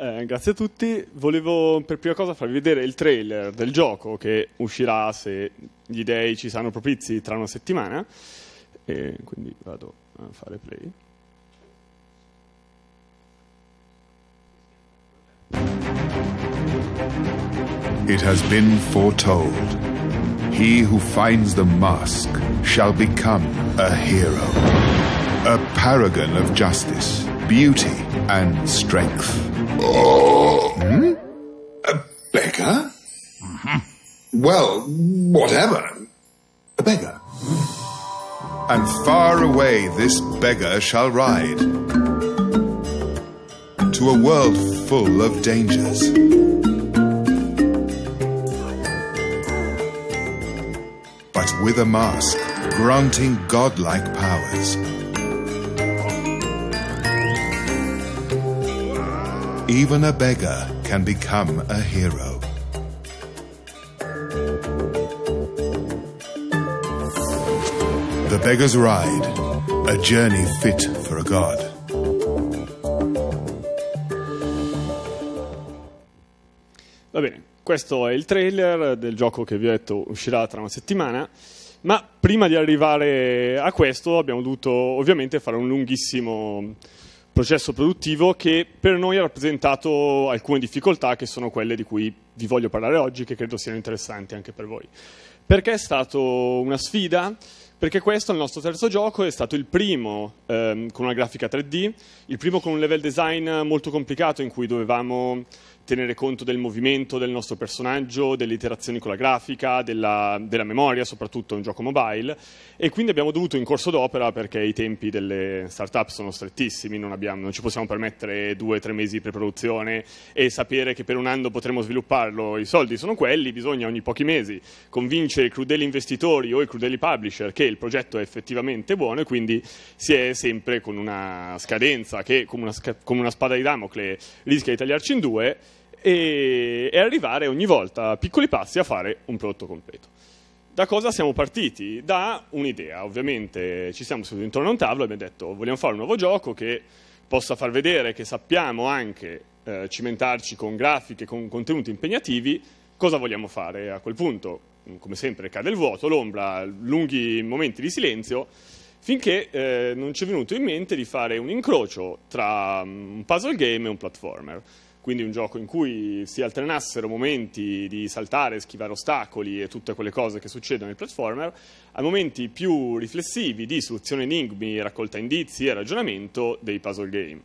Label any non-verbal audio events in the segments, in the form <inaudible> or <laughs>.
Eh, grazie a tutti. Volevo per prima cosa farvi vedere il trailer del gioco che uscirà se gli dei ci saranno propizi tra una settimana. E quindi vado a fare play. It has been foretold. He who finds the mask shall become a hero, a paragon of justice. beauty, and strength. Hmm? A beggar? Mm-hmm. Well, whatever. A beggar. And far away this beggar shall ride to a world full of dangers. But with a mask, granting godlike powers. Even a beggar can become a hero. The Beggar's Ride, a journey fit for a god. Va bene, questo è il trailer del gioco che vi ho detto uscirà tra una settimana, ma prima di arrivare a questo abbiamo dovuto ovviamente fare un lunghissimo processo produttivo che per noi ha rappresentato alcune difficoltà che sono quelle di cui vi voglio parlare oggi che credo siano interessanti anche per voi. Perché è stata una sfida? Perché questo, il nostro terzo gioco, è stato il primo ehm, con una grafica 3D, il primo con un level design molto complicato in cui dovevamo tenere conto del movimento del nostro personaggio, delle interazioni con la grafica, della, della memoria, soprattutto in un gioco mobile, e quindi abbiamo dovuto in corso d'opera, perché i tempi delle start-up sono strettissimi, non, abbiamo, non ci possiamo permettere due o tre mesi di preproduzione e sapere che per un anno potremo svilupparlo, i soldi sono quelli, bisogna ogni pochi mesi convincere i crudeli investitori o i crudeli publisher che il progetto è effettivamente buono e quindi si è sempre con una scadenza che come una, come una spada di Damocle rischia di tagliarci in due, e, e arrivare ogni volta a piccoli passi a fare un prodotto completo. Da cosa siamo partiti? Da un'idea, ovviamente ci siamo seduti intorno a un tavolo e abbiamo detto vogliamo fare un nuovo gioco che possa far vedere che sappiamo anche eh, cimentarci con grafiche, con contenuti impegnativi, cosa vogliamo fare a quel punto? Come sempre cade il vuoto, l'ombra, lunghi momenti di silenzio, finché eh, non ci è venuto in mente di fare un incrocio tra mm, un puzzle game e un platformer quindi un gioco in cui si alternassero momenti di saltare, schivare ostacoli e tutte quelle cose che succedono nel platformer, a momenti più riflessivi di soluzione enigmi, raccolta indizi e ragionamento dei puzzle game.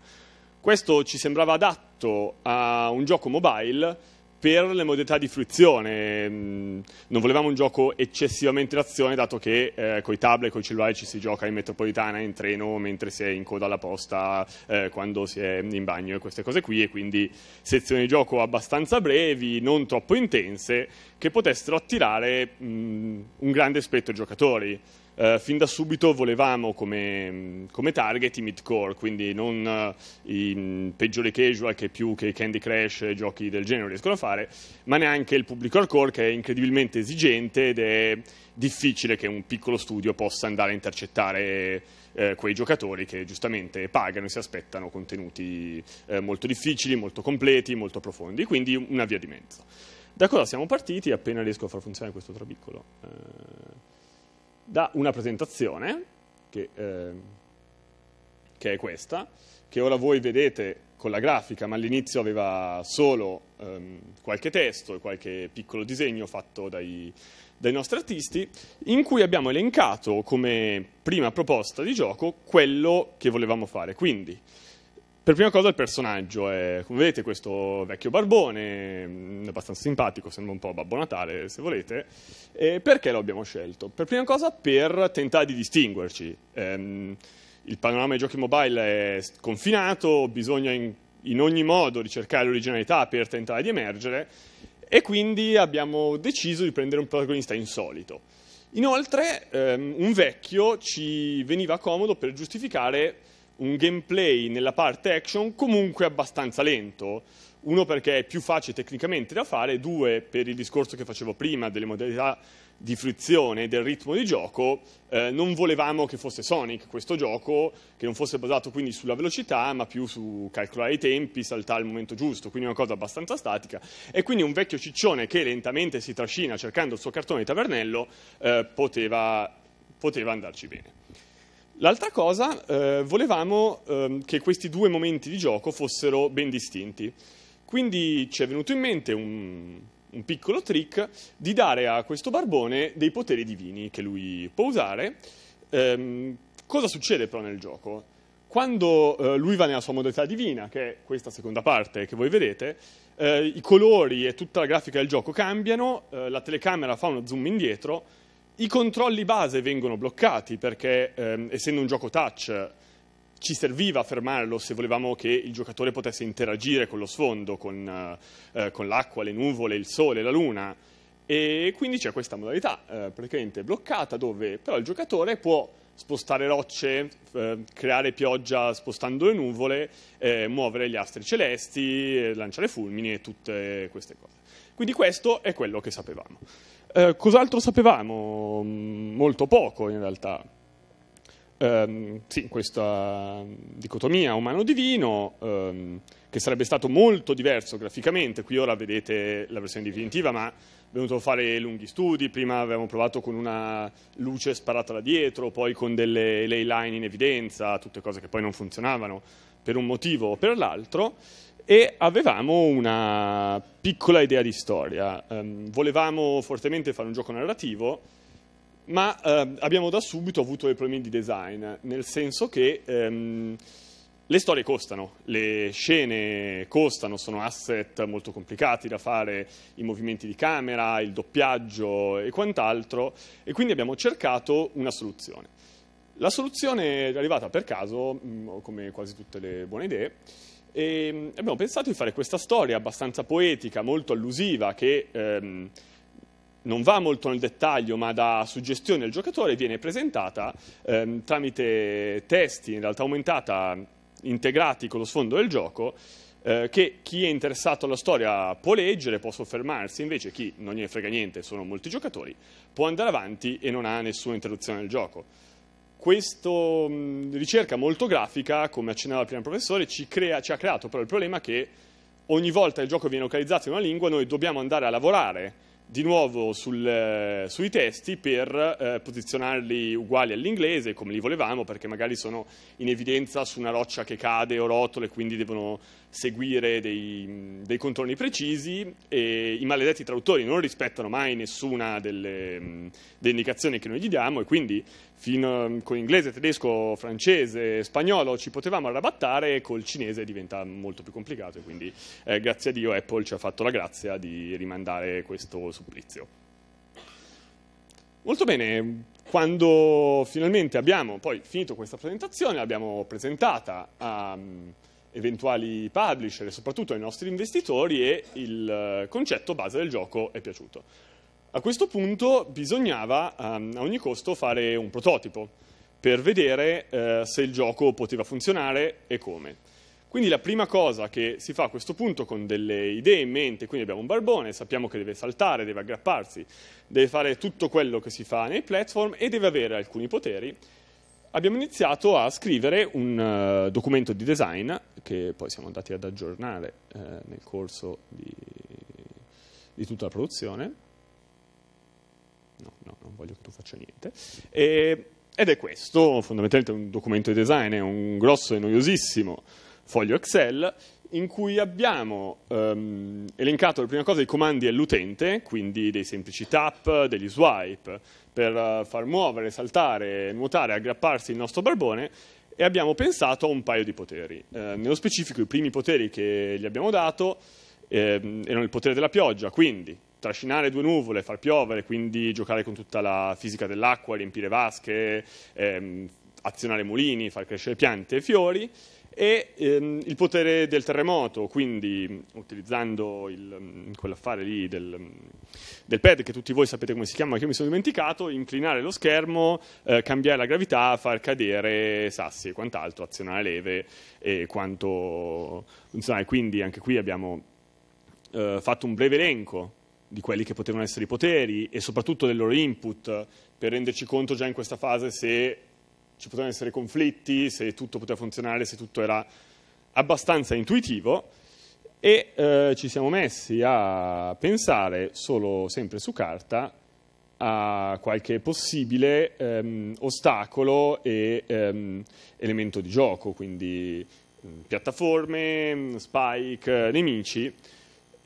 Questo ci sembrava adatto a un gioco mobile per le modalità di fruizione. Mm, non volevamo un gioco eccessivamente d'azione, dato che eh, con i tablet e con i cellulari ci si gioca in metropolitana, in treno, mentre si è in coda alla posta, eh, quando si è in bagno e queste cose qui. E quindi sezioni di gioco abbastanza brevi, non troppo intense, che potessero attirare mh, mm, un grande spettro di giocatori. Uh, fin da subito volevamo come, come target i mid-core, quindi non uh, i peggiori casual che più che Candy Crash e giochi del genere riescono a fare, ma neanche il pubblico hardcore che è incredibilmente esigente ed è difficile che un piccolo studio possa andare a intercettare eh, quei giocatori che giustamente pagano e si aspettano contenuti eh, molto difficili, molto completi, molto profondi, quindi una via di mezzo. Da cosa siamo partiti? Appena riesco a far funzionare questo trabicolo... Eh da una presentazione, che, eh, che, è questa, che ora voi vedete con la grafica, ma all'inizio aveva solo ehm, qualche testo e qualche piccolo disegno fatto dai, dai nostri artisti, in cui abbiamo elencato come prima proposta di gioco quello che volevamo fare. Quindi per prima cosa il personaggio è, come vedete, questo vecchio barbone, mm, abbastanza simpatico, sembra un po' Babbo Natale se volete. E perché lo abbiamo scelto? Per prima cosa per tentare di distinguerci. Ehm, il panorama dei giochi mobile è confinato, bisogna in, in ogni modo ricercare l'originalità per tentare di emergere e quindi abbiamo deciso di prendere un protagonista insolito. Inoltre ehm, un vecchio ci veniva comodo per giustificare un gameplay nella parte action comunque abbastanza lento. Uno perché è più facile tecnicamente da fare, due per il discorso che facevo prima delle modalità di frizione e del ritmo di gioco, eh, non volevamo che fosse Sonic questo gioco, che non fosse basato quindi sulla velocità, ma più su calcolare i tempi, saltare al momento giusto, quindi una cosa abbastanza statica. E quindi un vecchio ciccione che lentamente si trascina cercando il suo cartone di tavernello eh, poteva, poteva andarci bene. L'altra cosa, eh, volevamo eh, che questi due momenti di gioco fossero ben distinti. Quindi ci è venuto in mente un, un piccolo trick di dare a questo barbone dei poteri divini che lui può usare. Ehm, cosa succede però nel gioco? Quando eh, lui va nella sua modalità divina, che è questa seconda parte che voi vedete, eh, i colori e tutta la grafica del gioco cambiano, eh, la telecamera fa uno zoom indietro i controlli base vengono bloccati perché, ehm, essendo un gioco touch, ci serviva fermarlo se volevamo che il giocatore potesse interagire con lo sfondo, con, eh, eh, con l'acqua, le nuvole, il sole, la luna. E quindi c'è questa modalità eh, praticamente bloccata dove però il giocatore può spostare rocce, eh, creare pioggia spostando le nuvole, eh, muovere gli astri celesti, eh, lanciare fulmini e tutte queste cose. Quindi questo è quello che sapevamo. Eh, cos'altro sapevamo? Mm, molto poco in realtà. Eh, sì, questa dicotomia umano-divino, ehm, che sarebbe stato molto diverso graficamente, qui ora vedete la versione definitiva, ma venuto a fare lunghi studi, prima avevamo provato con una luce sparata da dietro, poi con delle ley line in evidenza, tutte cose che poi non funzionavano per un motivo o per l'altro, e avevamo una piccola idea di storia. Um, volevamo fortemente fare un gioco narrativo, ma uh, abbiamo da subito avuto dei problemi di design, nel senso che um, le storie costano, le scene costano, sono asset molto complicati da fare, i movimenti di camera, il doppiaggio e quant'altro, e quindi abbiamo cercato una soluzione. La soluzione è arrivata per caso, mm, come quasi tutte le buone idee, e ehm, abbiamo pensato di fare questa storia abbastanza poetica, molto allusiva, che ehm, non va molto nel dettaglio, ma dà suggestione al giocatore, viene presentata ehm, tramite testi, in realtà aumentata, integrati con lo sfondo del gioco, eh, che chi è interessato alla storia può leggere, può soffermarsi, invece chi non gliene frega niente, sono molti giocatori, può andare avanti e non ha nessuna interruzione del gioco questa mm, ricerca molto grafica, come accennava prima il professore, ci, crea, ci ha creato però il problema che ogni volta che il gioco viene localizzato in una lingua noi dobbiamo andare a lavorare di nuovo sul, eh, sui testi per eh, posizionarli uguali all'inglese come li volevamo perché magari sono in evidenza su una roccia che cade o rotole quindi devono seguire dei, mm, dei contorni precisi e i maledetti traduttori non rispettano mai nessuna delle, mm, delle indicazioni che noi gli diamo e quindi fino, mm, con inglese, tedesco, francese, spagnolo ci potevamo arrabattare, col cinese diventa molto più complicato e quindi eh, grazie a Dio Apple ci ha fatto la grazia di rimandare questo supplizio. Molto bene, quando finalmente abbiamo poi finito questa presentazione, l'abbiamo presentata a mm, eventuali publisher e soprattutto ai nostri investitori e il eh, concetto base del gioco è piaciuto. A questo punto bisognava um, a ogni costo fare un prototipo per vedere eh, se il gioco poteva funzionare e come. Quindi la prima cosa che si fa a questo punto con delle idee in mente, quindi abbiamo un barbone, sappiamo che deve saltare, deve aggrapparsi, deve fare tutto quello che si fa nei platform e deve avere alcuni poteri, abbiamo iniziato a scrivere un uh, documento di design che poi siamo andati ad aggiornare eh, nel corso di, di tutta la produzione no, no, non voglio che tu faccia niente. E, ed è questo, fondamentalmente un documento di design, è un grosso e noiosissimo foglio Excel in cui abbiamo ehm, elencato per prima cosa i comandi all'utente, quindi dei semplici tap, degli swipe, per eh, far muovere, saltare, nuotare, aggrapparsi il nostro barbone, e abbiamo pensato a un paio di poteri. Eh, nello specifico i primi poteri che gli abbiamo dato eh, erano il potere della pioggia, quindi trascinare due nuvole, far piovere, quindi giocare con tutta la fisica dell'acqua, riempire vasche, ehm, azionare mulini, far crescere piante e fiori, e ehm, il potere del terremoto, quindi utilizzando mm, quell'affare lì del, mm, del, pad che tutti voi sapete come si chiama, che io mi sono dimenticato, inclinare lo schermo, eh, cambiare la gravità, far cadere sassi e quant'altro, azionare leve e quanto funzionare. Quindi anche qui abbiamo eh, fatto un breve elenco di quelli che potevano essere i poteri e soprattutto del loro input per renderci conto già in questa fase se ci potevano essere conflitti, se tutto poteva funzionare, se tutto era abbastanza intuitivo e eh, ci siamo messi a pensare solo sempre su carta a qualche possibile ehm, ostacolo e ehm, elemento di gioco, quindi mm, piattaforme, mm, spike, nemici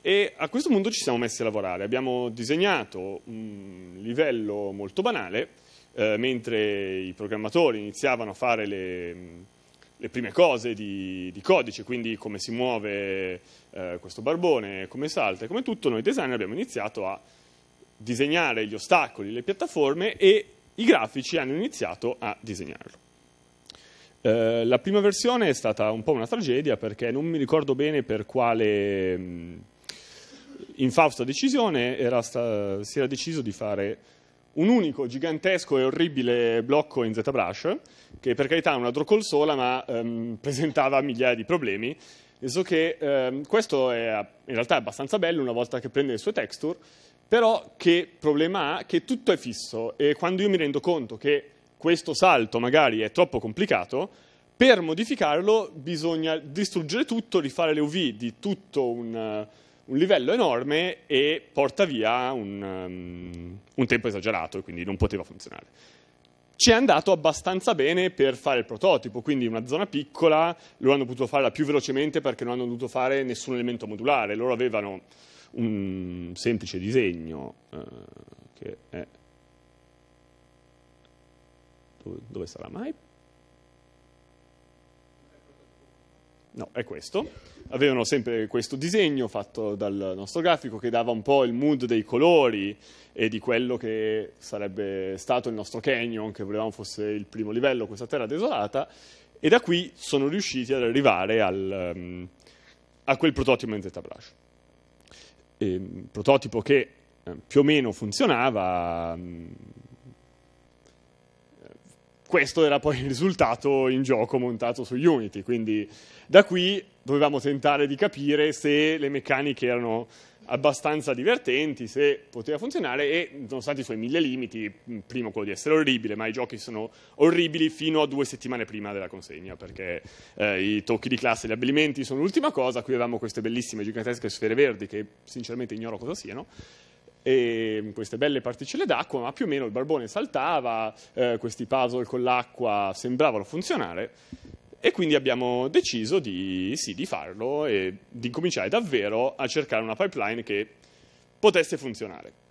e a questo punto ci siamo messi a lavorare, abbiamo disegnato un livello molto banale, eh, mentre i programmatori iniziavano a fare le, le prime cose di, di, codice, quindi come si muove eh, questo barbone, come salta e come tutto, noi designer abbiamo iniziato a disegnare gli ostacoli, le piattaforme e i grafici hanno iniziato a disegnarlo. Eh, la prima versione è stata un po' una tragedia perché non mi ricordo bene per quale... Mm, in fausta decisione era sta, si era deciso di fare un unico gigantesco e orribile blocco in ZBrush, che per carità è una drocol sola, ma ehm, <laughs> presentava migliaia di problemi. Nel senso che ehm, questo è in realtà è abbastanza bello una volta che prende le sue texture, però che problema ha? Che tutto è fisso e quando io mi rendo conto che questo salto magari è troppo complicato, per modificarlo bisogna distruggere tutto, rifare le UV di tutto un un livello enorme e porta via un, um, un tempo esagerato e quindi non poteva funzionare. Ci è andato abbastanza bene per fare il prototipo, quindi una zona piccola, loro hanno potuto farla più velocemente perché non hanno dovuto fare nessun elemento modulare, loro avevano un semplice disegno uh, che è... dove sarà mai? No, è questo. Avevano sempre questo disegno fatto dal nostro grafico che dava un po' il mood dei colori e di quello che sarebbe stato il nostro canyon, che volevamo fosse il primo livello, questa terra desolata, e da qui sono riusciti ad arrivare al, um, a quel prototipo in ZBrush. E, ehm, prototipo che eh, più o meno funzionava... Um, questo era poi il risultato in gioco montato su Unity, quindi da qui dovevamo tentare di capire se le meccaniche erano abbastanza divertenti, se poteva funzionare e nonostante i suoi mille limiti, primo quello di essere orribile, ma i giochi sono orribili fino a due settimane prima della consegna perché eh, i tocchi di classe, e gli abbellimenti sono l'ultima cosa, qui avevamo queste bellissime gigantesche sfere verdi che sinceramente ignoro cosa siano e mm, queste belle particelle d'acqua, ma più o meno il barbone saltava, eh, questi puzzle con l'acqua sembravano funzionare e quindi abbiamo deciso di, sì, di farlo e di cominciare davvero a cercare una pipeline che potesse funzionare.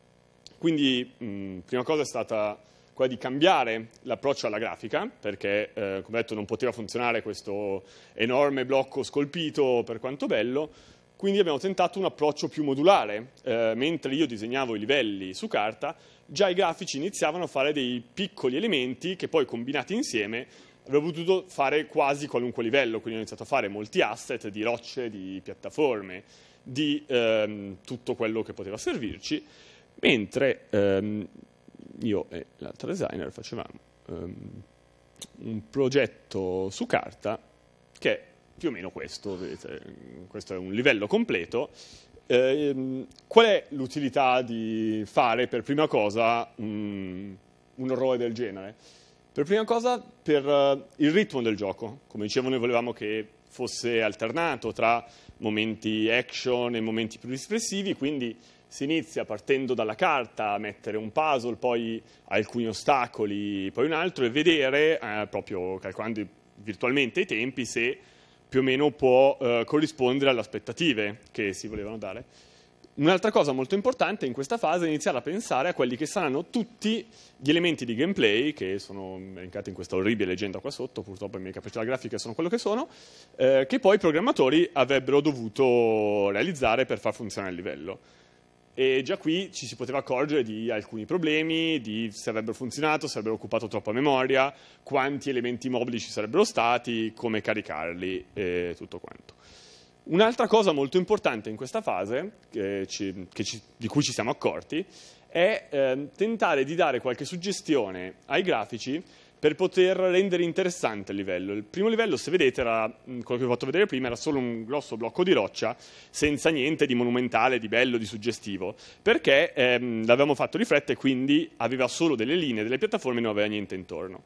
Quindi mh, mm, prima cosa è stata quella di cambiare l'approccio alla grafica, perché eh, come detto non poteva funzionare questo enorme blocco scolpito per quanto bello, quindi abbiamo tentato un approccio più modulare, eh, mentre io disegnavo i livelli su carta, già i grafici iniziavano a fare dei piccoli elementi che poi combinati insieme avrebbero potuto fare quasi qualunque livello, quindi ho iniziato a fare molti asset di rocce, di piattaforme, di ehm, tutto quello che poteva servirci, mentre ehm, io e l'altro designer facevamo ehm, un progetto su carta che più o meno questo, vedete, eh, cioè, questo è un livello completo. Eh, ehm, qual è l'utilità di fare per prima cosa mm, un, un errore del genere? Per prima cosa per eh, il ritmo del gioco, come dicevo noi volevamo che fosse alternato tra momenti action e momenti più espressivi, quindi si inizia partendo dalla carta a mettere un puzzle, poi alcuni ostacoli, poi un altro e vedere, eh, proprio calcolando virtualmente i tempi, se più o meno può eh, corrispondere alle aspettative che si volevano dare. Un'altra cosa molto importante in questa fase è iniziare a pensare a quelli che saranno tutti gli elementi di gameplay, che sono elencati in questa orribile leggenda qua sotto, purtroppo le mie capacità grafiche sono quello che sono, eh, che poi i programmatori avrebbero dovuto realizzare per far funzionare il livello. E già qui ci si poteva accorgere di alcuni problemi, di se avrebbero funzionato, se avrebbero occupato troppa memoria, quanti elementi mobili ci sarebbero stati, come caricarli e tutto quanto. Un'altra cosa molto importante in questa fase, che ci, che ci, di cui ci siamo accorti, è eh, tentare di dare qualche suggestione ai grafici per poter rendere interessante il livello. Il primo livello, se vedete, era, quello che vi ho fatto vedere prima, era solo un grosso blocco di roccia, senza niente di monumentale, di bello, di suggestivo, perché ehm, l'avevamo fatto di fretta e quindi aveva solo delle linee, delle piattaforme e non aveva niente intorno.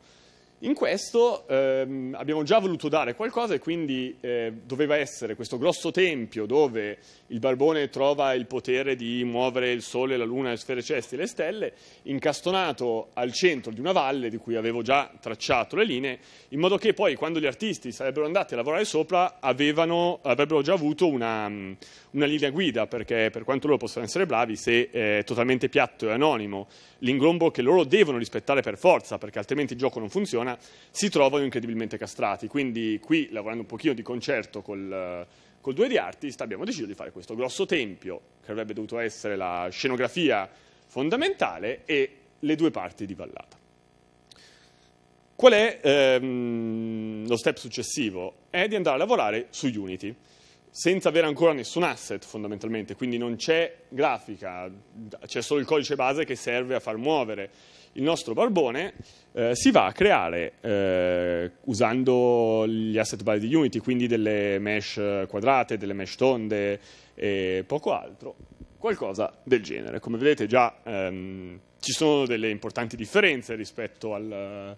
In questo ehm, abbiamo già voluto dare qualcosa e quindi eh, doveva essere questo grosso tempio dove il barbone trova il potere di muovere il sole, la luna, le sfere celesti e le stelle, incastonato al centro di una valle di cui avevo già tracciato le linee, in modo che poi quando gli artisti sarebbero andati a lavorare sopra avevano, avrebbero già avuto una, una, linea guida, perché per quanto loro possano essere bravi, se è eh, totalmente piatto e anonimo l'ingrombo che loro devono rispettare per forza, perché altrimenti il gioco non funziona, si trovano incredibilmente castrati. Quindi qui, lavorando un pochino di concerto col Col due di Artist abbiamo deciso di fare questo grosso tempio, che avrebbe dovuto essere la scenografia fondamentale, e le due parti di vallata. Qual è ehm, lo step successivo? È di andare a lavorare su Unity, senza avere ancora nessun asset fondamentalmente, quindi non c'è grafica, c'è solo il codice base che serve a far muovere il nostro barbone eh, si va a creare eh, usando gli asset body di Unity, quindi delle mesh quadrate, delle mesh tonde e poco altro, qualcosa del genere. Come vedete già ehm, ci sono delle importanti differenze rispetto al,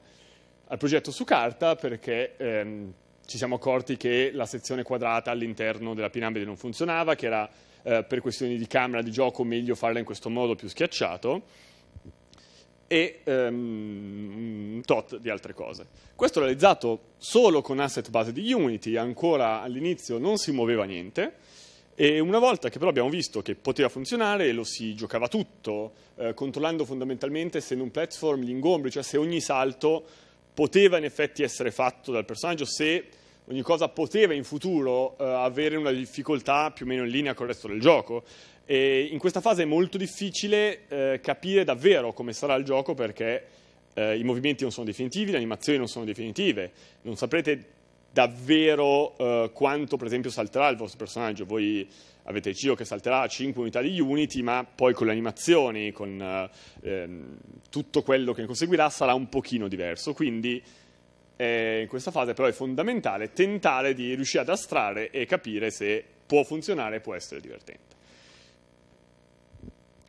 al progetto su carta perché... Ehm, ci siamo accorti che la sezione quadrata all'interno della piramide non funzionava, che era eh, per questioni di camera, di gioco, meglio farla in questo modo più schiacciato e um, ehm, un tot di altre cose. Questo realizzato solo con asset base di Unity, ancora all'inizio non si muoveva niente, e una volta che però abbiamo visto che poteva funzionare, lo si giocava tutto, eh, controllando fondamentalmente se in un platform gli ingombri, cioè se ogni salto poteva in effetti essere fatto dal personaggio, se ogni cosa poteva in futuro eh, avere una difficoltà più o meno in linea con il resto del gioco. E in questa fase è molto difficile eh, capire davvero come sarà il gioco perché eh, i movimenti non sono definitivi, le animazioni non sono definitive, non saprete davvero eh, quanto per esempio salterà il vostro personaggio, voi avete il Ciro che salterà 5 unità di Unity ma poi con le animazioni, con eh, ehm, tutto quello che ne conseguirà sarà un pochino diverso, quindi eh, in questa fase però è fondamentale tentare di riuscire ad astrarre e capire se può funzionare e può essere divertente.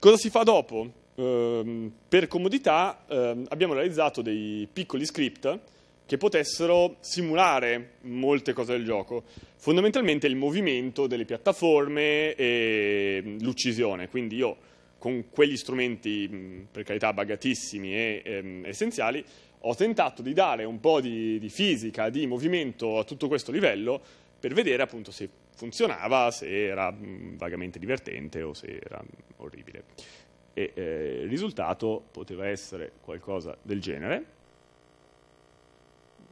Cosa si fa dopo? Eh, per comodità eh, abbiamo realizzato dei piccoli script che potessero simulare molte cose del gioco, fondamentalmente il movimento delle piattaforme e mm, l'uccisione, quindi io con quegli strumenti mm, per carità bagatissimi e ehm, essenziali ho tentato di dare un po' di, di, fisica, di movimento a tutto questo livello per vedere appunto se funzionava se era vagamente divertente o se era orribile. E, eh, il risultato poteva essere qualcosa del genere.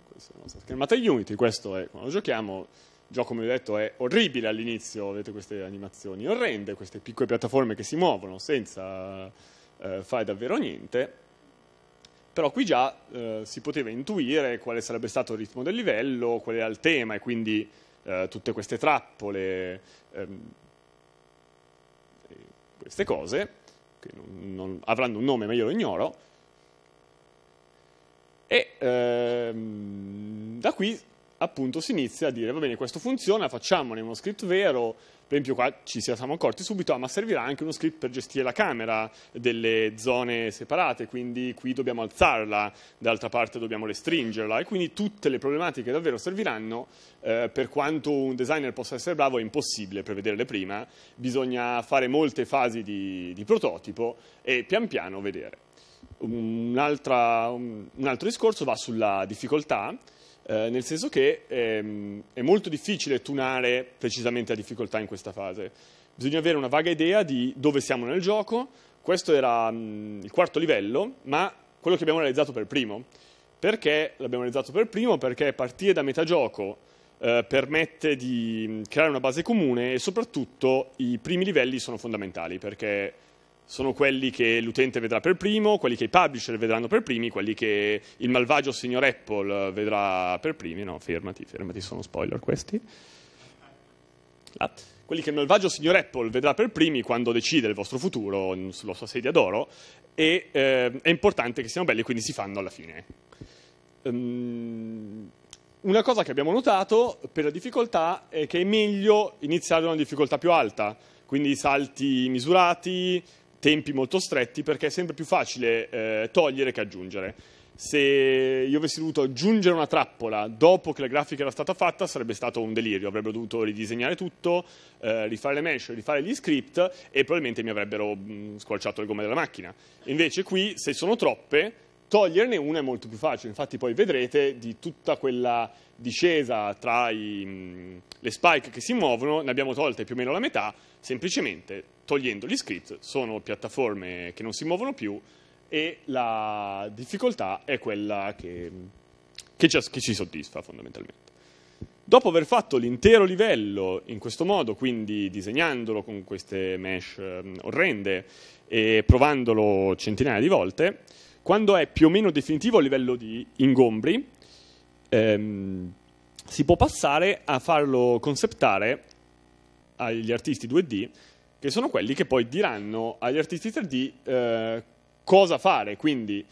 Questa è la nostra schermata Unity, questo è quando giochiamo. Il gioco, come ho detto, è orribile all'inizio, vedete queste animazioni orrende, queste piccole piattaforme che si muovono senza eh, fare davvero niente. Però qui già eh, si poteva intuire quale sarebbe stato il ritmo del livello, qual era il tema e quindi eh, tutte queste trappole, ehm, queste cose, che non, non, avranno un nome ma io lo ignoro, e ehm, da qui appunto si inizia a dire va bene questo funziona, facciamone uno script vero, per esempio qua ci siamo accorti subito, ah, ma servirà anche uno script per gestire la camera delle zone separate, quindi qui dobbiamo alzarla, d'altra parte dobbiamo restringerla e quindi tutte le problematiche davvero serviranno, eh, per quanto un designer possa essere bravo è impossibile prevederle prima, bisogna fare molte fasi di, di prototipo e pian piano vedere. Un, un altro discorso va sulla difficoltà, eh, nel senso che ehm, è molto difficile tunare precisamente la difficoltà in questa fase. Bisogna avere una vaga idea di dove siamo nel gioco, questo era mh, mm, il quarto livello, ma quello che abbiamo realizzato per primo. Perché l'abbiamo realizzato per primo? Perché partire da metà gioco eh, permette di mm, creare una base comune e soprattutto i primi livelli sono fondamentali perché sono quelli che l'utente vedrà per primo, quelli che i publisher vedranno per primi, quelli che il malvagio signor Apple eh, vedrà per primi. No, fermati, fermati, sono spoiler questi. Ah. Quelli che il malvagio signor Apple vedrà per primi quando decide il vostro futuro sulla sua sedia d'oro e eh, è importante che siano belli, quindi si fanno alla fine. Um, una cosa che abbiamo notato per la difficoltà è che è meglio iniziare da una difficoltà più alta, quindi salti misurati, tempi molto stretti perché è sempre più facile eh, togliere che aggiungere. Se io avessi dovuto aggiungere una trappola dopo che la grafica era stata fatta sarebbe stato un delirio, avrebbero dovuto ridisegnare tutto, eh, rifare le mesh, rifare gli script e probabilmente mi avrebbero mh, mm, squarciato le gomme della macchina. Invece qui, se sono troppe, toglierne una è molto più facile, infatti poi vedrete di tutta quella discesa tra i, mm, le spike che si muovono, ne abbiamo tolte più o meno la metà, semplicemente togliendo gli script, sono piattaforme che non si muovono più e la difficoltà è quella che, che, ci, che ci soddisfa fondamentalmente. Dopo aver fatto l'intero livello in questo modo, quindi disegnandolo con queste mesh ehm, orrende e provandolo centinaia di volte, quando è più o meno definitivo a livello di ingombri, ehm, si può passare a farlo conceptare agli artisti 2D che sono quelli che poi diranno agli artisti 3D eh, cosa fare, quindi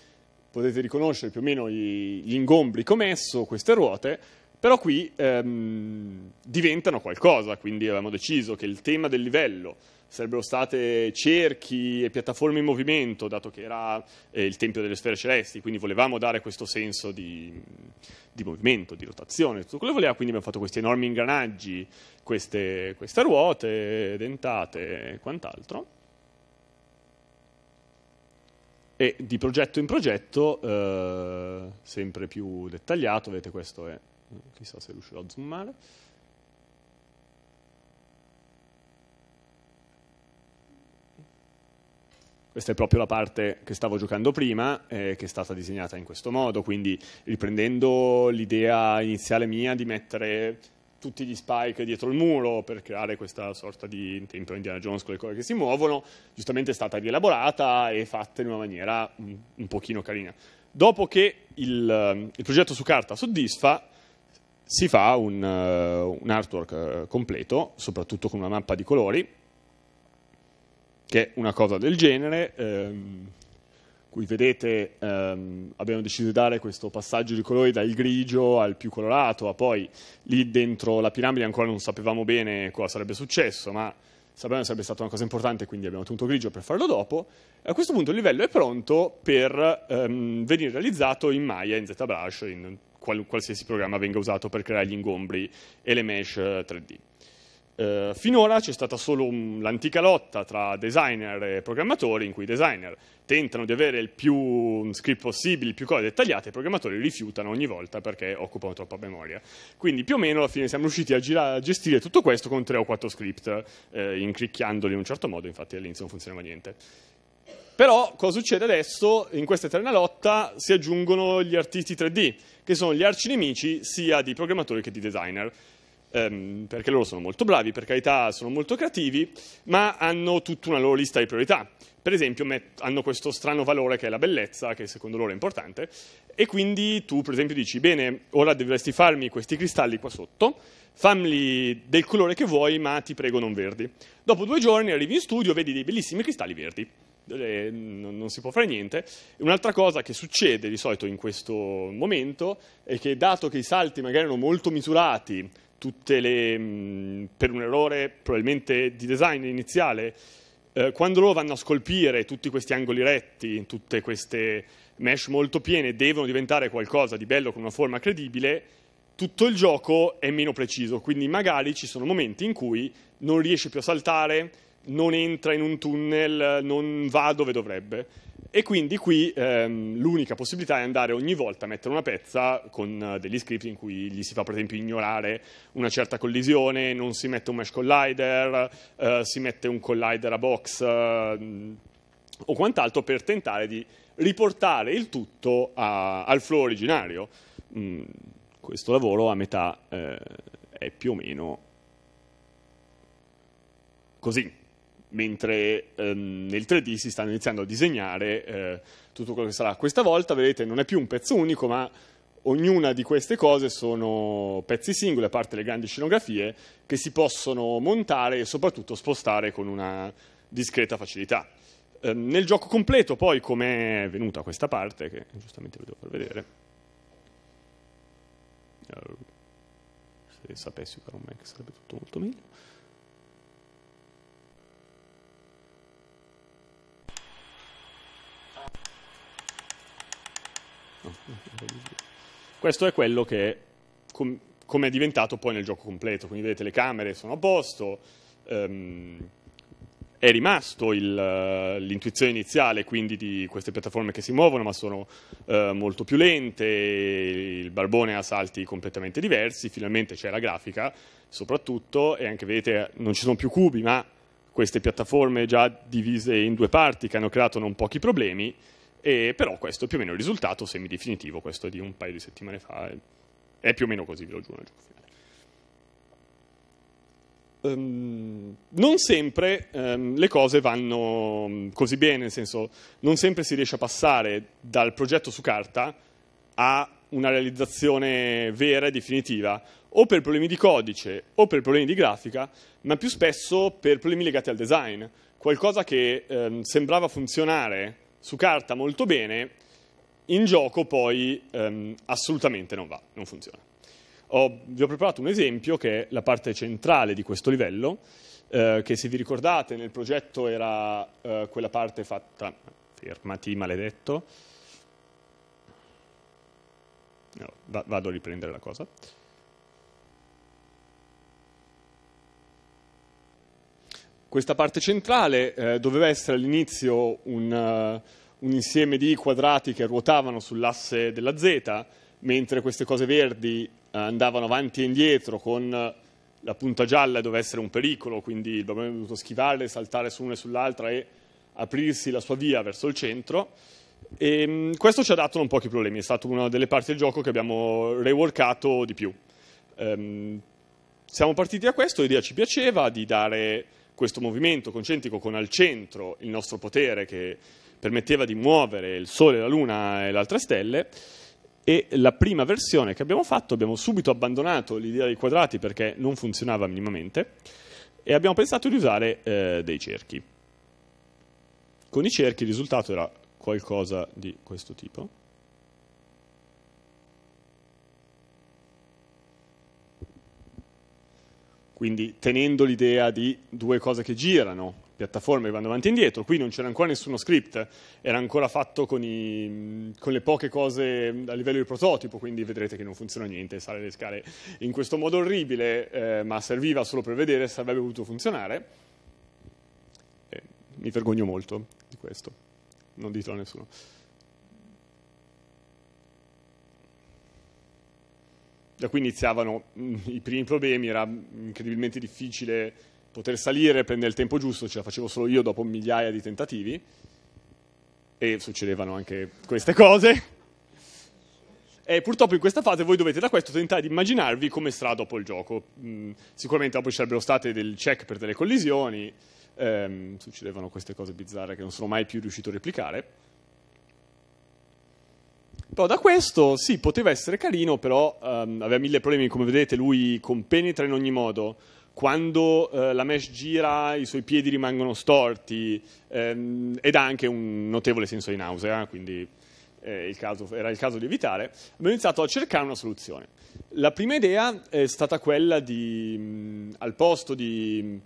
potete riconoscere più o meno gli, gli ingombri che ho messo, queste ruote, però qui ehm, diventano qualcosa, quindi abbiamo deciso che il tema del livello sarebbero state cerchi e piattaforme in movimento, dato che era eh, il tempio delle sfere celesti, quindi volevamo dare questo senso di, di movimento, di rotazione, tutto quello che voleva, quindi abbiamo fatto questi enormi ingranaggi, queste, queste ruote dentate e quant'altro. E di progetto in progetto, eh, sempre più dettagliato, vedete questo è, chissà se riuscirò a zoomare, Questa è proprio la parte che stavo giocando prima, eh, che è stata disegnata in questo modo, quindi riprendendo l'idea iniziale mia di mettere tutti gli spike dietro il muro per creare questa sorta di tempo Indiana Jones con le cose che si muovono, giustamente è stata rielaborata e fatta in una maniera un, un pochino carina. Dopo che il, il progetto su carta soddisfa, si fa un, eh, un artwork eh, completo, soprattutto con una mappa di colori, che è una cosa del genere. Ehm, qui vedete ehm, abbiamo deciso di dare questo passaggio di colori dal grigio al più colorato, a poi lì dentro la piramide ancora non sapevamo bene cosa sarebbe successo, ma sapevamo che sarebbe stata una cosa importante, quindi abbiamo tenuto grigio per farlo dopo. A questo punto il livello è pronto per ehm, venire realizzato in Maya, in ZBrush, in qual qualsiasi programma venga usato per creare gli ingombri e le mesh 3D. Eh, eh, finora c'è stata solo un, mm, l'antica lotta tra designer e programmatori, in cui i designer tentano di avere il più mm, script possibile, più cose dettagliate, e i programmatori rifiutano ogni volta perché occupano troppa memoria. Quindi più o meno alla fine siamo riusciti a, girare, a gestire tutto questo con tre o quattro script, eh, incricchiandoli in un certo modo, infatti all'inizio non funzionava niente. Però cosa succede adesso? In questa eterna lotta si aggiungono gli artisti 3D, che sono gli arci nemici sia di programmatori che di designer ehm, perché loro sono molto bravi, per carità sono molto creativi, ma hanno tutta una loro lista di priorità. Per esempio hanno questo strano valore che è la bellezza, che secondo loro è importante, e quindi tu per esempio dici, bene, ora dovresti farmi questi cristalli qua sotto, fammi del colore che vuoi, ma ti prego non verdi. Dopo due giorni arrivi in studio, vedi dei bellissimi cristalli verdi. Eh, non, non, si può fare niente. Un'altra cosa che succede di solito in questo momento è che dato che i salti magari erano molto misurati, le, mm, per un errore probabilmente di design iniziale, eh, quando loro vanno a scolpire tutti questi angoli retti, tutte queste mesh molto piene, devono diventare qualcosa di bello con una forma credibile, tutto il gioco è meno preciso, quindi magari ci sono momenti in cui non riesce più a saltare, non entra in un tunnel, non va dove dovrebbe. E quindi qui ehm, l'unica possibilità è andare ogni volta a mettere una pezza con eh, degli script in cui gli si fa per esempio ignorare una certa collisione, non si mette un mesh collider, eh, si mette un collider a box eh, o quant'altro per tentare di riportare il tutto a, al flow originario. Mm, questo lavoro a metà eh, è più o meno così mentre ehm, nel 3D si sta iniziando a disegnare eh, tutto quello che sarà. Questa volta, vedete, non è più un pezzo unico, ma ognuna di queste cose sono pezzi singoli, a parte le grandi scenografie, che si possono montare e soprattutto spostare con una discreta facilità. Eh, nel gioco completo, poi, come è venuta questa parte, che giustamente vi devo far vedere, eh, se sapessi fare un Mac sarebbe tutto molto meglio. <laughs> Questo è quello che, com come è diventato poi nel gioco completo, quindi vedete le camere sono a posto, ehm, è rimasto eh, l'intuizione iniziale quindi di queste piattaforme che si muovono ma sono eh, molto più lente, il barbone ha salti completamente diversi, finalmente c'è la grafica soprattutto e anche vedete non ci sono più cubi ma queste piattaforme già divise in due parti che hanno creato non pochi problemi e però questo è più o meno il risultato semidefinitivo, questo di un paio di settimane fa, è più o meno così, ve lo giuro. Um, non sempre um, le cose vanno mm, così bene, nel senso non sempre si riesce a passare dal progetto su carta a una realizzazione vera e definitiva, o per problemi di codice o per problemi di grafica, ma più spesso per problemi legati al design. Qualcosa che um, sembrava funzionare su carta molto bene, in gioco poi ehm, assolutamente non va, non funziona. Ho, vi ho preparato un esempio che è la parte centrale di questo livello, eh, che se vi ricordate nel progetto era eh, quella parte fatta... Fermati, maledetto. No, vado a riprendere la cosa. Questa parte centrale eh, doveva essere all'inizio un, uh, un, insieme di quadrati che ruotavano sull'asse della z, mentre queste cose verdi uh, andavano avanti e indietro con eh, la punta gialla doveva essere un pericolo, quindi il bambino ha dovuto schivarle, saltare su una e sull'altra e aprirsi la sua via verso il centro. E, um, questo ci ha dato non pochi problemi, è stata una delle parti del gioco che abbiamo reworkato di più. Um, siamo partiti da questo, l'idea ci piaceva di dare questo movimento concentrico con al centro il nostro potere che permetteva di muovere il Sole, la Luna e le altre stelle e la prima versione che abbiamo fatto abbiamo subito abbandonato l'idea dei quadrati perché non funzionava minimamente e abbiamo pensato di usare eh, dei cerchi. Con i cerchi il risultato era qualcosa di questo tipo. quindi tenendo l'idea di due cose che girano, piattaforme che vanno avanti e indietro, qui non c'era ancora nessuno script, era ancora fatto con, i, con, le poche cose a livello di prototipo, quindi vedrete che non funziona niente, sale le scale in questo modo orribile, eh, ma serviva solo per vedere, se avrebbe potuto funzionare. Eh, mi vergogno molto di questo, non ditelo a nessuno. Da qui iniziavano mm, i primi problemi, era incredibilmente difficile poter salire, prendere il tempo giusto, ce la facevo solo io dopo migliaia di tentativi e succedevano anche queste cose. E purtroppo in questa fase voi dovete da questo tentare di immaginarvi come sarà dopo il gioco. Mm, sicuramente dopo ci sarebbero state del check per delle collisioni, ehm, succedevano queste cose bizzarre che non sono mai più riuscito a replicare. Però da questo sì, poteva essere carino, però um, aveva mille problemi, come vedete lui compenetra in ogni modo. Quando uh, la mesh gira i suoi piedi rimangono storti um, ed ha anche un notevole senso di nausea, quindi eh, il caso, era il caso di evitare, abbiamo iniziato a cercare una soluzione. La prima idea è stata quella di, mh, mm, al posto di... Mh,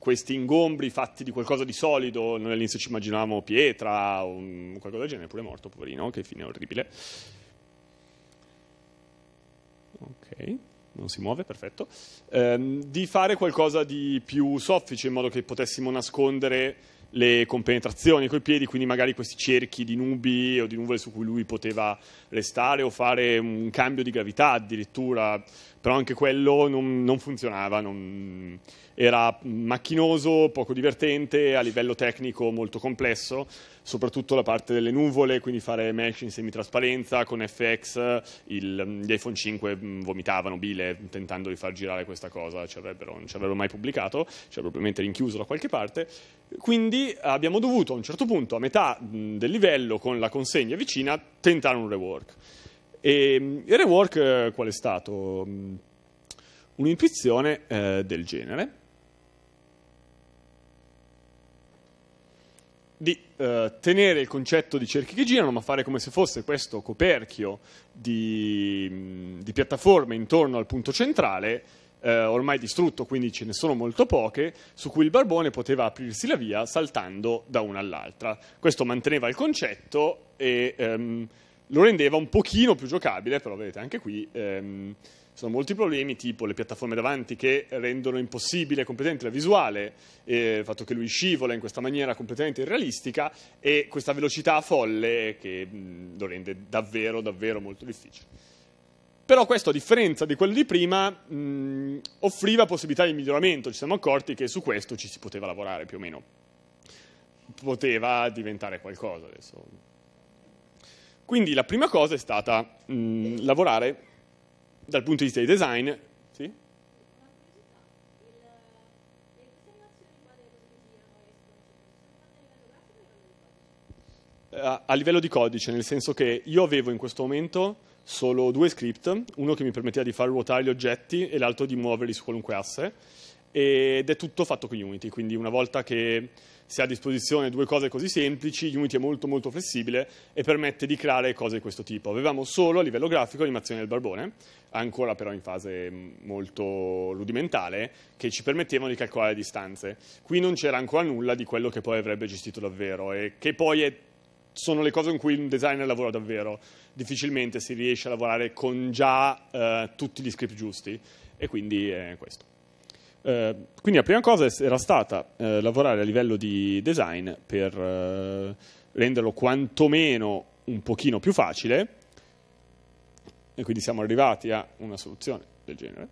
questi ingombri fatti di qualcosa di solido, noi all'inizio ci immaginavamo pietra o qualcosa del genere, pure morto, poverino, che fine orribile. Ok, non si muove, perfetto. Ehm, di fare qualcosa di più soffice in modo che potessimo nascondere le compenetrazioni coi piedi, quindi magari questi cerchi di nubi o di nuvole su cui lui poteva restare o fare un cambio di gravità addirittura però anche quello non, non funzionava, non, era macchinoso, poco divertente, a livello tecnico molto complesso, soprattutto la parte delle nuvole, quindi fare mesh in semitrasparenza con FX, il, gli iPhone 5 mm, vomitavano bile tentando di far girare questa cosa, ci avrebbero, non ci avrebbero mai pubblicato, ci avrebbero probabilmente rinchiuso da qualche parte, quindi abbiamo dovuto a un certo punto, a metà mm, del livello, con la consegna vicina, tentare un rework. E ehm, il rework eh, qual è stato? Mm, un'intuizione eh, del genere di eh, tenere il concetto di cerchi che girano, ma fare come se fosse questo coperchio di, mm, di piattaforme intorno al punto centrale, eh, ormai distrutto, quindi ce ne sono molto poche, su cui il barbone poteva aprirsi la via saltando da una all'altra. Questo manteneva il concetto e... Ehm, lo rendeva un pochino più giocabile, però vedete anche qui ehm, sono molti problemi, tipo le piattaforme davanti che rendono impossibile completamente la visuale, eh, il fatto che lui scivola in questa maniera completamente irrealistica e questa velocità folle che mh, lo rende davvero, davvero molto difficile. Però questo, a differenza di quello di prima, mh, offriva possibilità di miglioramento, ci siamo accorti che su questo ci si poteva lavorare più o meno. Poteva diventare qualcosa adesso quindi la prima cosa è stata mh, mm, lavorare dal punto di vista di design. Sì? Eh, a livello di codice, nel senso che io avevo in questo momento solo due script, uno che mi permetteva di far ruotare gli oggetti e l'altro di muoverli su qualunque asse ed è tutto fatto con Unity, quindi una volta che si ha a disposizione due cose così semplici, Unity è molto molto flessibile e permette di creare cose di questo tipo. Avevamo solo a livello grafico l'animazione del barbone, ancora però in fase mm, molto rudimentale, che ci permettevano di calcolare distanze. Qui non c'era ancora nulla di quello che poi avrebbe gestito davvero e che poi è sono le cose in cui un designer lavora davvero. Difficilmente si riesce a lavorare con già eh, tutti gli script giusti e quindi è questo. Eh, quindi la prima cosa era stata eh, lavorare a livello di design per eh, renderlo quantomeno un pochino più facile e quindi siamo arrivati a una soluzione del genere.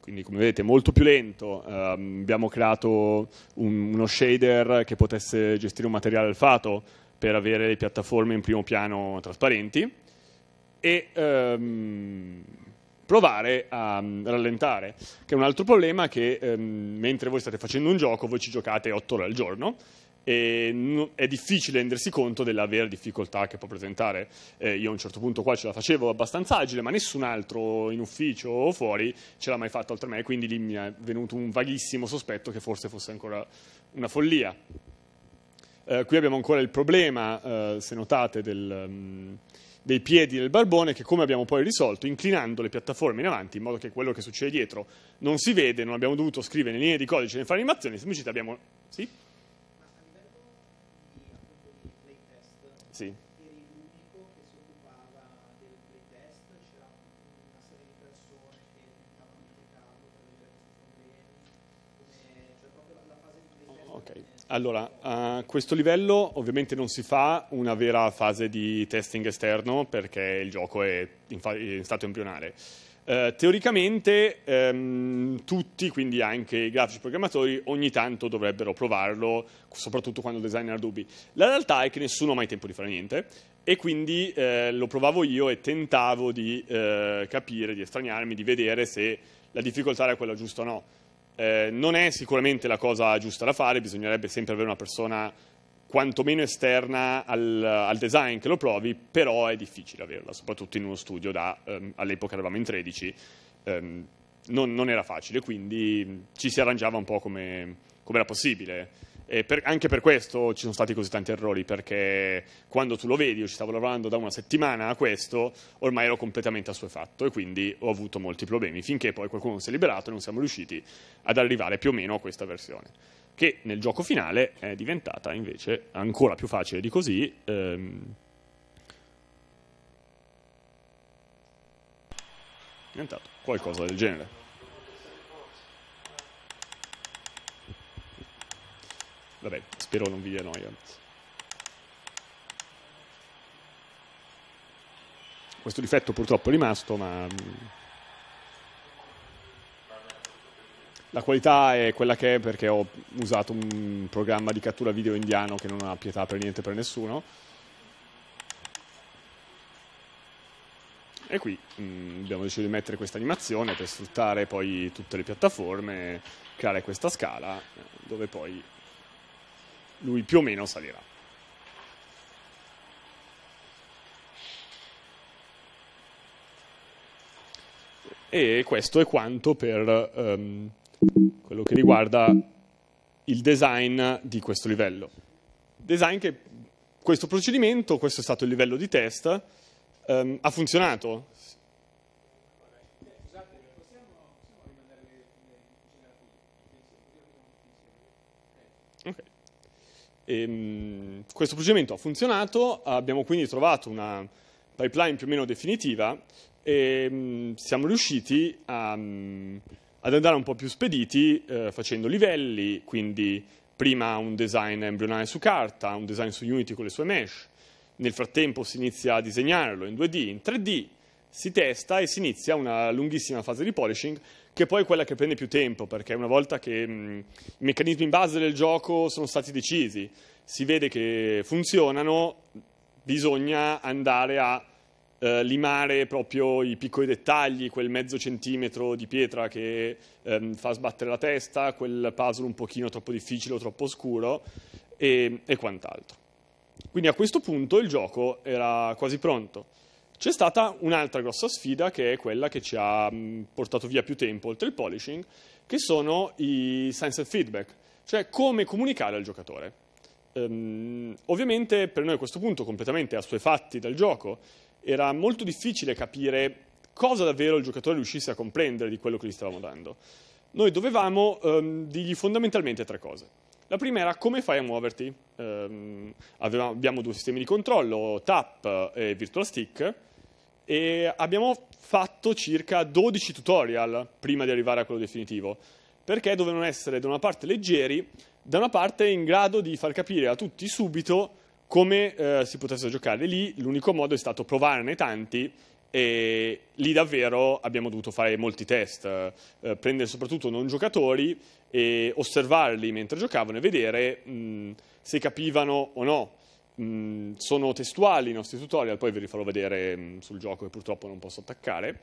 Quindi come vedete molto più lento, ehm, abbiamo creato un, uno shader che potesse gestire un materiale alfato per avere le piattaforme in primo piano trasparenti e ehm, provare a mm, rallentare, che è un altro problema che um, mentre voi state facendo un gioco, voi ci giocate 8 ore al giorno e è difficile rendersi conto della vera difficoltà che può presentare. Eh, io a un certo punto qua ce la facevo abbastanza agile, ma nessun altro in ufficio o fuori ce l'ha mai fatto oltre me, quindi lì mi è venuto un vaghissimo sospetto che forse fosse ancora una follia. Eh, qui abbiamo ancora il problema, eh, se notate, del... Um, dei piedi del barbone che come abbiamo poi risolto inclinando le piattaforme in avanti in modo che quello che succede dietro non si vede, non abbiamo dovuto scrivere linee di codice né fare animazioni, semplicemente abbiamo... Sì? Sì. Allora, a questo livello ovviamente non si fa una vera fase di testing esterno perché il gioco è in, fa- in stato embrionale. Eh, teoricamente ehm, tutti, quindi anche i grafici programmatori, ogni tanto dovrebbero provarlo, soprattutto quando designer ha dubbi. La realtà è che nessuno ha mai tempo di fare niente e quindi eh, lo provavo io e tentavo di eh, capire, di estraniarmi, di vedere se la difficoltà era quella giusta o no eh, non è sicuramente la cosa giusta da fare, bisognerebbe sempre avere una persona quantomeno esterna al, al, design che lo provi, però è difficile averla, soprattutto in uno studio da, ehm, all'epoca eravamo in 13, ehm, non, non, era facile, quindi ci si arrangiava un po' come, come era possibile. Per, anche per questo ci sono stati così tanti errori, perché quando tu lo vedi, io ci stavo lavorando da una settimana a questo, ormai ero completamente assuefatto e quindi ho avuto molti problemi, finché poi qualcuno si è liberato e non siamo riusciti ad arrivare più o meno a questa versione, che nel gioco finale è diventata invece ancora più facile di così. Ehm, diventato qualcosa del genere. Vabbè, spero non vi dia noia. Questo difetto purtroppo è rimasto, ma mm, la qualità è quella che è perché ho usato un programma di cattura video indiano che non ha pietà per niente per nessuno. E qui mh, mm, abbiamo deciso di mettere questa animazione per sfruttare poi tutte le piattaforme, creare questa scala dove poi lui più o meno salirà. E questo è quanto per um, quello che riguarda il design di questo livello. Design che questo procedimento, questo è stato il livello di test, um, ha funzionato. E, ehm, questo procedimento ha funzionato, abbiamo quindi trovato una pipeline più o meno definitiva e ehm, siamo riusciti a, mm, ad andare un po' più spediti eh, facendo livelli, quindi prima un design embrionale su carta, un design su Unity con le sue mesh, nel frattempo si inizia a disegnarlo in 2D, in 3D, si testa e si inizia una lunghissima fase di polishing che poi è quella che prende più tempo, perché una volta che mh, i meccanismi in base del gioco sono stati decisi, si vede che funzionano, bisogna andare a eh, limare proprio i piccoli dettagli, quel mezzo centimetro di pietra che ehm, fa sbattere la testa, quel puzzle un pochino troppo difficile o troppo scuro e, e quant'altro. Quindi a questo punto il gioco era quasi pronto. C'è stata un'altra grossa sfida che è quella che ci ha portato via più tempo oltre il polishing, che sono i science and feedback, cioè come comunicare al giocatore. Um, ovviamente per noi a questo punto, completamente assuefatti dal gioco, era molto difficile capire cosa davvero il giocatore riuscisse a comprendere di quello che gli stavamo dando. Noi dovevamo um, dirgli fondamentalmente tre cose. La prima era come fai a muoverti. Um, ehm, avevamo, abbiamo due sistemi di controllo, tap eh, e virtual stick e abbiamo fatto circa 12 tutorial prima di arrivare a quello definitivo, perché dovevano essere da una parte leggeri, da una parte in grado di far capire a tutti subito come eh, si potesse giocare. Lì l'unico modo è stato provarne tanti e lì davvero abbiamo dovuto fare molti test, eh, prendere soprattutto non giocatori e osservarli mentre giocavano e vedere mh, mm, se capivano o no mh, mm, sono testuali i nostri tutorial, poi ve li farò vedere mh, mm, sul gioco che purtroppo non posso attaccare,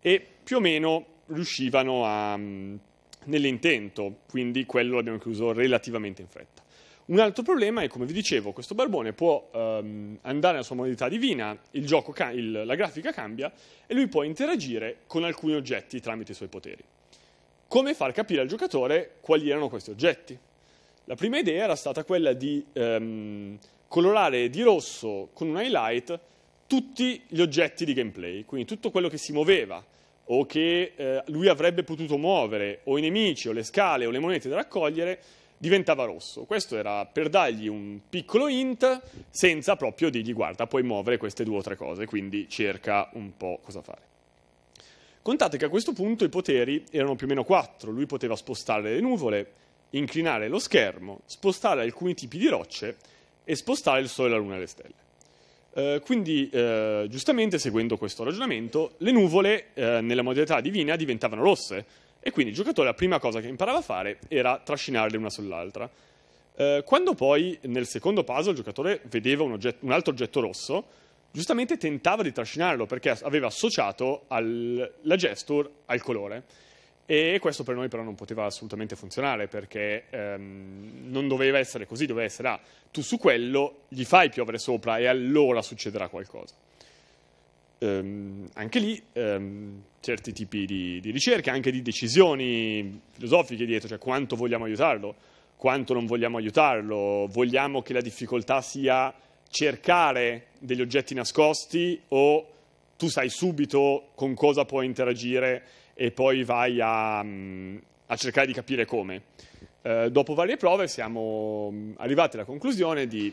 e più o meno riuscivano a, mh, mm, nell'intento, quindi quello l'abbiamo chiuso relativamente in fretta. Un altro problema è, come vi dicevo, questo barbone può ehm, andare nella sua modalità divina, ca- il, la grafica cambia e lui può interagire con alcuni oggetti tramite i suoi poteri. Come far capire al giocatore quali erano questi oggetti? La prima idea era stata quella di ehm, colorare di rosso con un highlight tutti gli oggetti di gameplay, quindi tutto quello che si muoveva o che eh, lui avrebbe potuto muovere, o i nemici, o le scale, o le monete da raccogliere, diventava rosso. Questo era per dargli un piccolo hint senza proprio dirgli guarda, puoi muovere queste due o tre cose, quindi cerca un po' cosa fare. Contate che a questo punto i poteri erano più o meno quattro, lui poteva spostare le nuvole, inclinare lo schermo, spostare alcuni tipi di rocce e spostare il Sole, la Luna e le stelle. Eh, quindi, eh, giustamente, seguendo questo ragionamento, le nuvole eh, nella modalità divina diventavano rosse e quindi il giocatore la prima cosa che imparava a fare era trascinarle una sull'altra. Eh, quando poi nel secondo puzzle il giocatore vedeva un, oggetto, un, altro oggetto rosso, giustamente tentava di trascinarlo perché aveva associato al, la gesture al colore. E questo per noi però non poteva assolutamente funzionare perché ehm, non doveva essere così, doveva essere ah, tu su quello gli fai piovere sopra e allora succederà qualcosa. Ehm, anche lì ehm, certi tipi di, di ricerche, anche di decisioni filosofiche dietro, cioè quanto vogliamo aiutarlo, quanto non vogliamo aiutarlo, vogliamo che la difficoltà sia cercare degli oggetti nascosti o tu sai subito con cosa puoi interagire e poi vai a, mm, a cercare di capire come. Eh, dopo varie prove siamo mm, arrivati alla conclusione di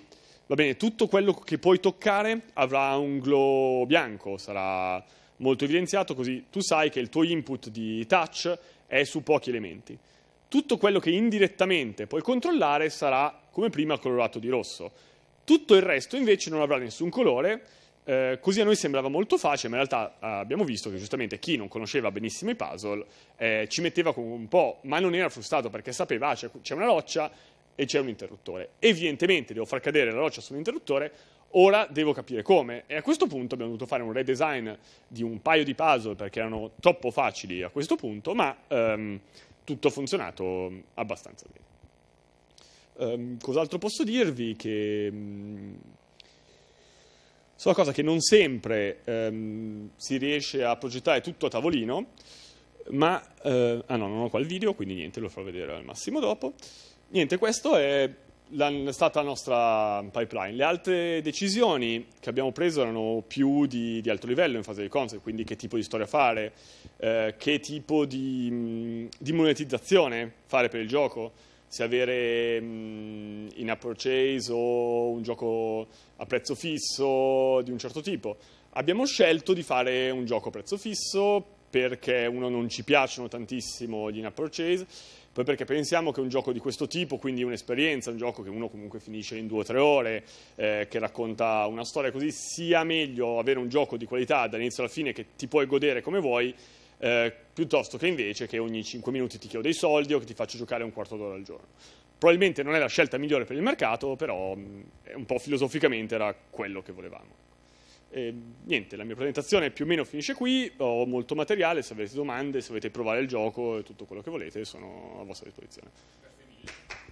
va bene, tutto quello che puoi toccare avrà un glow bianco, sarà molto evidenziato, così tu sai che il tuo input di touch è su pochi elementi. Tutto quello che indirettamente puoi controllare sarà, come prima, colorato di rosso. Tutto il resto invece non avrà nessun colore eh, così a noi sembrava molto facile, ma in realtà eh, abbiamo visto che giustamente chi non conosceva benissimo i puzzle eh, ci metteva un po', ma non era frustrato perché sapeva che ah, c'è una roccia e c'è un interruttore. Evidentemente devo far cadere la roccia sull'interruttore, ora devo capire come. E a questo punto abbiamo dovuto fare un redesign di un paio di puzzle perché erano troppo facili a questo punto, ma ehm, tutto ha funzionato abbastanza bene. Ehm, cos'altro posso dirvi? Che... Mh, mm, sono cose che non sempre ehm, si riesce a progettare tutto a tavolino, ma... Eh, ah no, non ho qua il video, quindi niente, lo farò vedere al massimo dopo. Niente, questo è la, stata la nostra pipeline. Le altre decisioni che abbiamo preso erano più di, di alto livello in fase di concept, quindi che tipo di storia fare, eh, che tipo di, di monetizzazione fare per il gioco, se avere mh, mm, in a purchase o un gioco a prezzo fisso di un certo tipo. Abbiamo scelto di fare un gioco a prezzo fisso perché uno non ci piacciono tantissimo gli in a purchase, poi perché pensiamo che un gioco di questo tipo, quindi un'esperienza, un gioco che uno comunque finisce in due o tre ore, eh, che racconta una storia così, sia meglio avere un gioco di qualità dall'inizio alla fine che ti puoi godere come vuoi, eh, piuttosto che invece che ogni 5 minuti ti chiedo dei soldi o che ti faccio giocare un quarto d'ora al giorno. Probabilmente non è la scelta migliore per il mercato, però mh, mm, un po' filosoficamente era quello che volevamo. E, niente, la mia presentazione più o meno finisce qui, ho molto materiale, se avete domande, se volete provare il gioco e tutto quello che volete sono a vostra disposizione. Grazie mille.